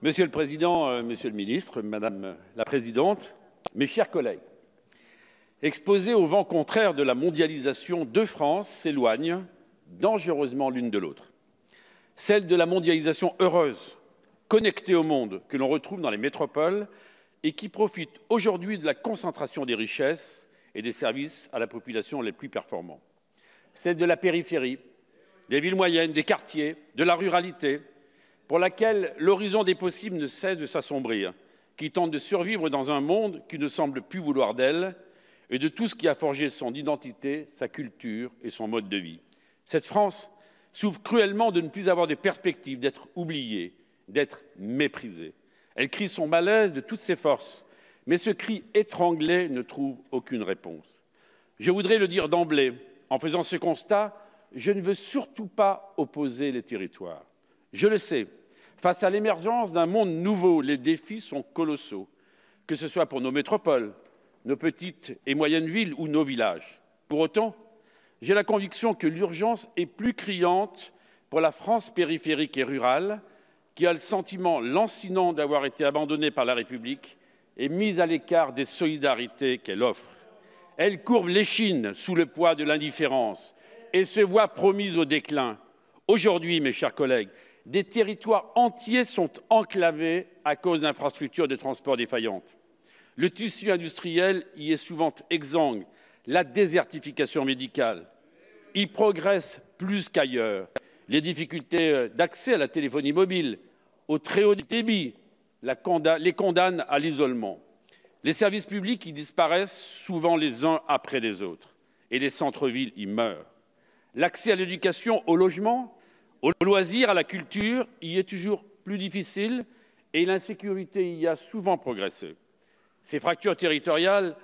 Monsieur le Président, euh, Monsieur le Ministre, Madame la Présidente, mes chers collègues, exposés au vent contraire de la mondialisation, deux France s'éloignent dangereusement l'une de l'autre. Celle de la mondialisation heureuse, connectée au monde, que l'on retrouve dans les métropoles et qui profite aujourd'hui de la concentration des richesses et des services à la population les plus performants. Celle de la périphérie, des villes moyennes, des quartiers, de la ruralité, pour laquelle l'horizon des possibles ne cesse de s'assombrir, qui tente de survivre dans un monde qui ne semble plus vouloir d'elle et de tout ce qui a forgé son identité, sa culture et son mode de vie. Cette France souffre cruellement de ne plus avoir de perspectives, d'être oubliée, d'être méprisée. Elle crie son malaise de toutes ses forces, mais ce cri étranglé ne trouve aucune réponse. Je voudrais le dire d'emblée, en faisant ce constat, je ne veux surtout pas opposer les territoires. Je le sais, Face à l'émergence d'un monde nouveau, les défis sont colossaux, que ce soit pour nos métropoles, nos petites et moyennes villes ou nos villages. Pour autant, j'ai la conviction que l'urgence est plus criante pour la France périphérique et rurale, qui a le sentiment lancinant d'avoir été abandonnée par la République et mise à l'écart des solidarités qu'elle offre. Elle courbe l'échine sous le poids de l'indifférence et se voit promise au déclin. Aujourd'hui, mes chers collègues, des territoires entiers sont enclavés à cause d'infrastructures de transport défaillantes. Le tissu industriel y est souvent exsangue. La désertification médicale y progresse plus qu'ailleurs. Les difficultés euh, d'accès à la téléphonie mobile, au très haut débit, les condamnent à l'isolement. Les services publics y disparaissent souvent les uns après les autres et les centres-villes y meurent. L'accès à l'éducation, au logement, au loisir, à la culture, il est toujours plus difficile et l'insécurité y a souvent progressé. Ces fractures territoriales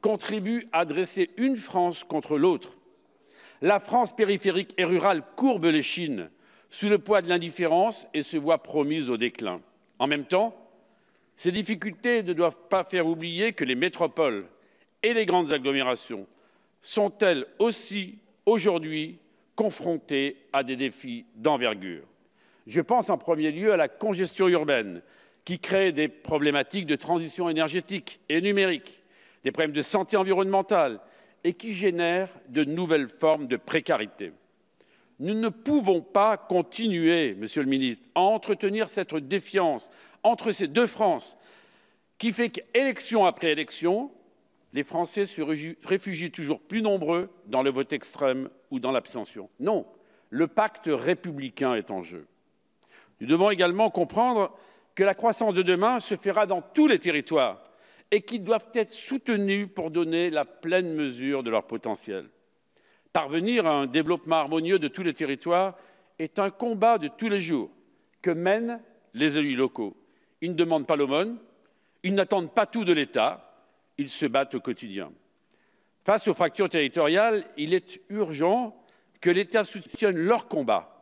contribuent à dresser une France contre l'autre. La France périphérique et rurale courbe les chines sous le poids de l'indifférence et se voit promise au déclin. En même temps, ces difficultés ne doivent pas faire oublier que les métropoles et les grandes agglomérations sont elles aussi aujourd'hui confrontés à des défis d'envergure. Je pense en premier lieu à la congestion urbaine, qui crée des problématiques de transition énergétique et numérique, des problèmes de santé environnementale et qui génère de nouvelles formes de précarité. Nous ne pouvons pas continuer, Monsieur le ministre, à entretenir cette défiance entre ces deux France qui fait qu'élection après élection, les Français se réfugient toujours plus nombreux dans le vote extrême ou dans l'abstention. Non, le pacte républicain est en jeu. Nous devons également comprendre que la croissance de demain se fera dans tous les territoires et qu'ils doivent être soutenus pour donner la pleine mesure de leur potentiel. Parvenir à un développement harmonieux de tous les territoires est un combat de tous les jours que mènent les élus locaux. Ils ne demandent pas l'aumône, ils n'attendent pas tout de l'État, ils se battent au quotidien. Face aux fractures territoriales, il est urgent que l'État soutienne leur combat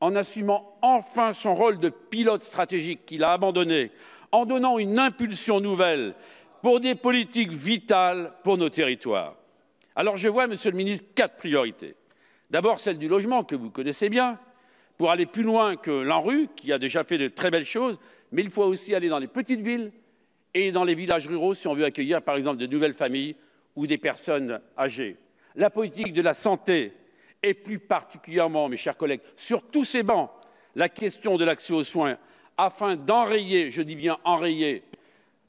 en assumant enfin son rôle de pilote stratégique qu'il a abandonné, en donnant une impulsion nouvelle pour des politiques vitales pour nos territoires. Alors je vois, Monsieur le ministre, quatre priorités. D'abord, celle du logement, que vous connaissez bien, pour aller plus loin que l'ANRU, qui a déjà fait de très belles choses, mais il faut aussi aller dans les petites villes, et dans les villages ruraux si on veut accueillir par exemple de nouvelles familles ou des personnes âgées. La politique de la santé et plus particulièrement, mes chers collègues, sur tous ces bancs, la question de l'accès aux soins afin d'enrayer, je dis bien enrayer,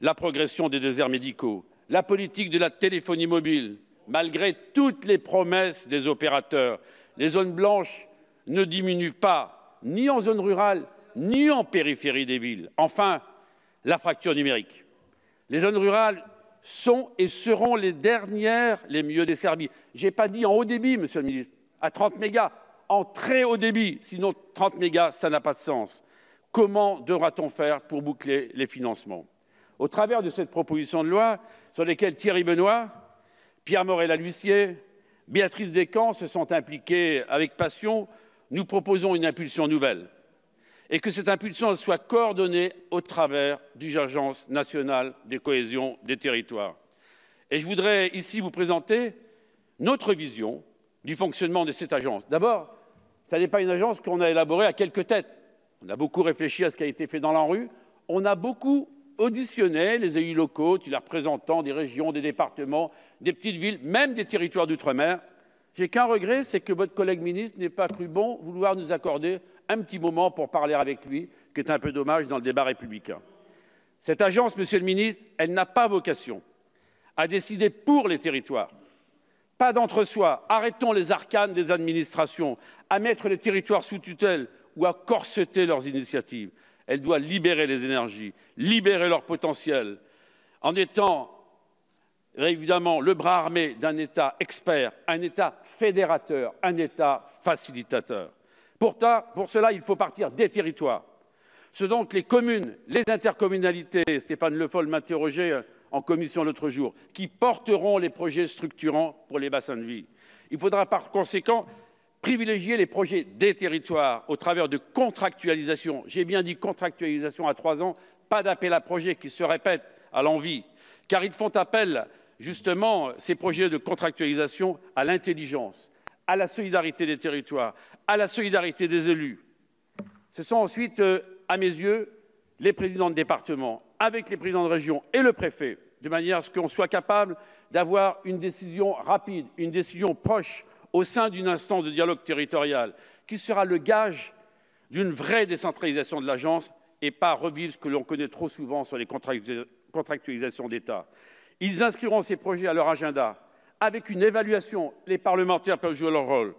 la progression des déserts médicaux, la politique de la téléphonie mobile, malgré toutes les promesses des opérateurs. Les zones blanches ne diminuent pas, ni en zone rurale, ni en périphérie des villes. Enfin, la fracture numérique. Les zones rurales sont et seront les dernières les mieux desservies. Je n'ai pas dit en haut débit, monsieur le ministre, à 30 mégas, en très haut débit, sinon 30 mégas, ça n'a pas de sens. Comment devra-t-on faire pour boucler les financements Au travers de cette proposition de loi, sur laquelle Thierry Benoît, Pierre Morel-Aluissier, Béatrice Descamps se sont impliqués avec passion, nous proposons une impulsion nouvelle et que cette impulsion soit coordonnée au travers du agence nationale de cohésion des territoires. Et je voudrais ici vous présenter notre vision du fonctionnement de cette agence. D'abord, ce n'est pas une agence qu'on a élaborée à quelques têtes. On a beaucoup réfléchi à ce qui a été fait dans la rue. On a beaucoup auditionné les élus locaux, les représentants des régions, des départements, des petites villes, même des territoires d'outre-mer. J'ai qu'un regret, c'est que votre collègue ministre n'ait pas cru bon vouloir nous accorder un petit moment pour parler avec lui, qui est un peu dommage dans le débat républicain. Cette agence, monsieur le ministre, elle n'a pas vocation à décider pour les territoires. Pas d'entre-soi. Arrêtons les arcanes des administrations, à mettre les territoires sous tutelle ou à corseter leurs initiatives. Elle doit libérer les énergies, libérer leur potentiel, en étant évidemment le bras armé d'un État expert, un État fédérateur, un État facilitateur pour cela, il faut partir des territoires. Ce sont donc les communes, les intercommunalités, Stéphane Le Foll m'interrogeait euh, en commission l'autre jour, qui porteront les projets structurants pour les bassins de vie. Il faudra par conséquent privilégier les projets des territoires au travers de contractualisation. J'ai bien dit contractualisation à trois ans, pas d'appel à projets qui se répètent à l'envie, car ils font appel justement ces projets de contractualisation à l'intelligence, à la solidarité des territoires, à la solidarité des élus. Ce sont ensuite, euh, à mes yeux, les présidents de département, avec les présidents de région et le préfet, de manière à ce qu'on soit capable d'avoir une décision rapide, une décision proche au sein d'une instance de dialogue territorial, qui sera le gage d'une vraie décentralisation de l'agence et pas revivre ce que l'on connaît trop souvent sur les contractualisations d'État. Ils inscriront ces projets à leur agenda avec une évaluation, les parlementaires peuvent jouer leur rôle,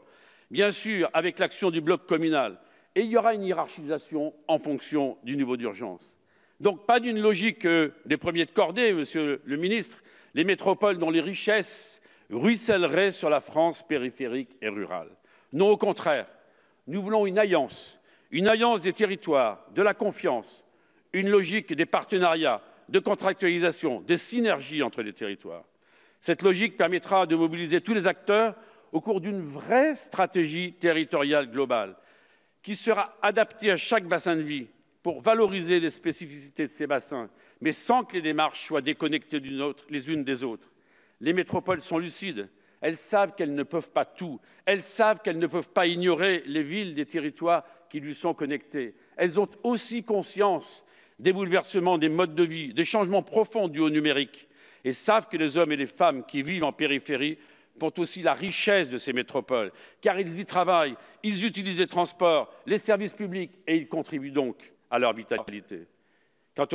bien sûr avec l'action du bloc communal, et il y aura une hiérarchisation en fonction du niveau d'urgence. Donc pas d'une logique euh, des premiers de cordée, monsieur le ministre, les métropoles dont les richesses ruisselleraient sur la France périphérique et rurale. Non, au contraire, nous voulons une alliance, une alliance des territoires, de la confiance, une logique des partenariats, de contractualisation, des synergies entre les territoires. Cette logique permettra de mobiliser tous les acteurs au cours d'une vraie stratégie territoriale globale qui sera adaptée à chaque bassin de vie pour valoriser les spécificités de ces bassins, mais sans que les démarches soient déconnectées les unes des autres. Les métropoles sont lucides. Elles savent qu'elles ne peuvent pas tout. Elles savent qu'elles ne peuvent pas ignorer les villes des territoires qui lui sont connectés. Elles ont aussi conscience des bouleversements des modes de vie, des changements profonds dus au numérique et savent que les hommes et les femmes qui vivent en périphérie font aussi la richesse de ces métropoles, car ils y travaillent, ils utilisent les transports, les services publics, et ils contribuent donc à leur vitalité. Quant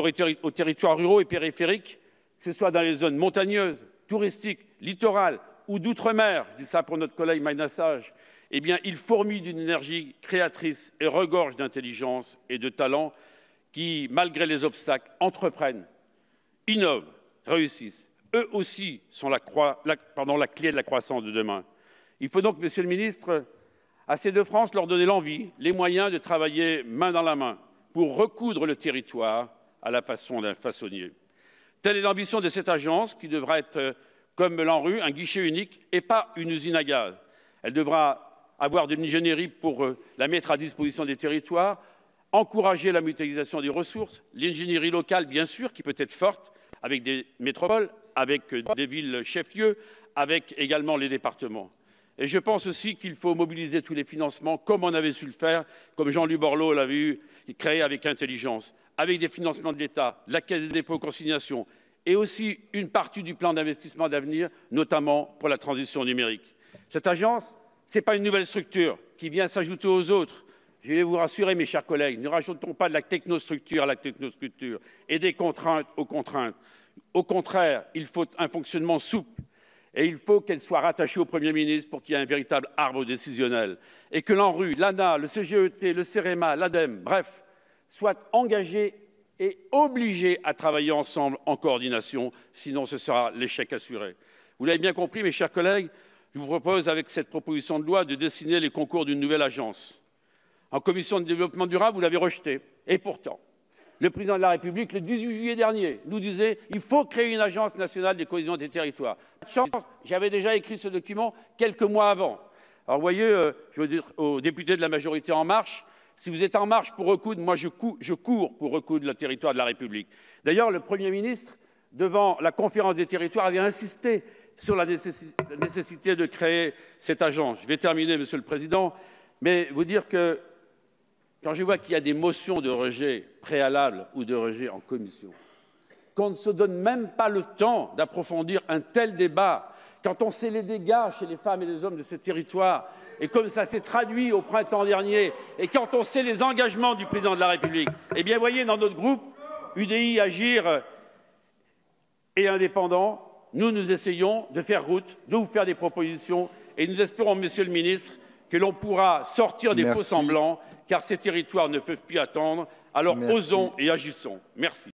aux, territoires ruraux et périphériques, que ce soit dans les zones montagneuses, touristiques, littorales ou d'outre-mer, je dis ça pour notre collègue Maïna eh bien, ils fourmillent d'une énergie créatrice et regorgent d'intelligence et de talent qui, malgré les obstacles, entreprennent, innovent réussissent. Eux aussi sont la, clé de la croissance de demain. Il faut donc, Monsieur le ministre, à ces deux France leur donner l'envie, les moyens de travailler main dans la main pour recoudre le territoire à la façon d'un façonnier. Telle est l'ambition de cette agence qui devra être, euh, comme l'ANRU, un guichet unique et pas une usine à gaz. Elle devra avoir de l'ingénierie pour euh, la mettre à disposition des territoires, encourager la mutualisation des ressources, l'ingénierie locale, bien sûr, qui peut être forte, avec des métropoles, avec euh, des villes chef-lieu, avec également les départements. Et je pense aussi qu'il faut mobiliser tous les financements comme on avait su le faire, comme Jean-Luc Borloo l'avait eu, créé avec intelligence, avec des financements de l'État, la Caisse des dépôts consignations, et aussi une partie du plan d'investissement d'avenir, notamment pour la transition numérique. Cette agence, ce n'est pas une nouvelle structure qui vient s'ajouter aux autres. Je vais vous rassurer, mes chers collègues, ne rajoutons pas de la technostructure à la technostructure et des contraintes aux contraintes. Au contraire, il faut un fonctionnement souple et il faut qu'elle soit rattachée au Premier ministre pour qu'il y ait un véritable arbre décisionnel et que l'ANRU, l'ANA, le CGET, le CEREMA, l'ADEME, bref, soient engagés et obligés à travailler ensemble en coordination, sinon ce sera l'échec assuré. Vous l'avez bien compris, mes chers collègues, je vous propose avec cette proposition de loi de dessiner les concours d'une nouvelle agence en commission de développement durable, vous l'avez rejeté. Et pourtant, le président de la République, le 18 juillet dernier, nous disait il faut créer une agence nationale de cohésion des territoires. J'avais déjà écrit ce document quelques mois avant. Alors, voyez, euh, je veux dire aux députés de la majorité En Marche, si vous êtes en marche pour recoudre, moi je, je cours pour recoudre le territoire de la République. D'ailleurs, le Premier ministre, devant la conférence des territoires, avait insisté sur la nécessité de créer cette agence. Je vais terminer, Monsieur le Président, mais vous dire que quand je vois qu'il y a des motions de rejet préalables ou de rejet en commission, qu'on ne se donne même pas le temps d'approfondir un tel débat, quand on sait les dégâts chez les femmes et les hommes de ce territoire, et comme ça s'est traduit au printemps dernier, et quand on sait les engagements du président de la République, eh bien, voyez, dans notre groupe UDI, Agir et Indépendant, nous, nous essayons de faire route, de vous faire des propositions, et nous espérons, Monsieur le Ministre, que l'on pourra sortir des faux semblants, car ces territoires ne peuvent plus attendre. Alors osons et agissons. Merci.